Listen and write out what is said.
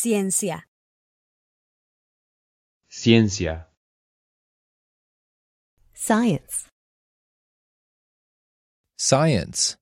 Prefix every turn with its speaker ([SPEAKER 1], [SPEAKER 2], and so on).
[SPEAKER 1] Ciencia.
[SPEAKER 2] Ciencia.
[SPEAKER 1] Science.
[SPEAKER 2] Science.